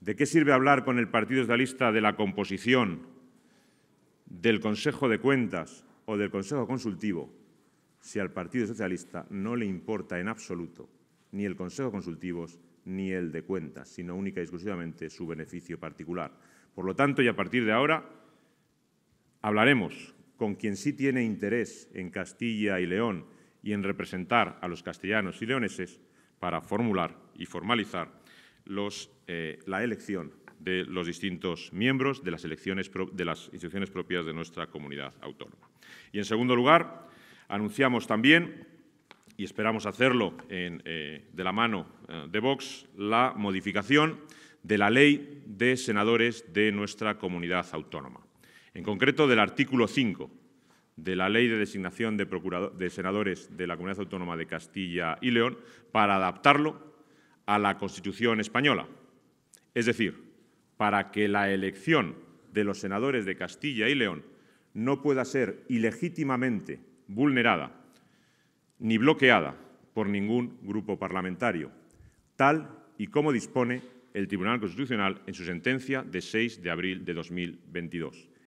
¿De qué sirve hablar con el Partido Socialista de la composición del Consejo de Cuentas o del Consejo Consultivo si al Partido Socialista no le importa en absoluto ni el Consejo Consultivo ni el de Cuentas, sino única y exclusivamente su beneficio particular? Por lo tanto, y a partir de ahora, hablaremos con quien sí tiene interés en Castilla y León y en representar a los castellanos y leoneses para formular y formalizar eh, la elección de los distintos miembros de las, elecciones de las instituciones propias de nuestra comunidad autónoma. Y en segundo lugar, anunciamos también y esperamos hacerlo eh, de la mano eh, de Vox, la modificación de la ley de senadores de nuestra comunidad autónoma. En concreto, del artículo 5 de la Ley de Designación de Senadores de la Comunidad Autónoma de Castilla y León, para adaptarlo a la Constitución española. Es decir, para que la elección de los senadores de Castilla y León no pueda ser ilegítimamente vulnerada ni bloqueada por ningún grupo parlamentario, tal y como dispone el Tribunal Constitucional en su sentencia de 6 de abril de 2022.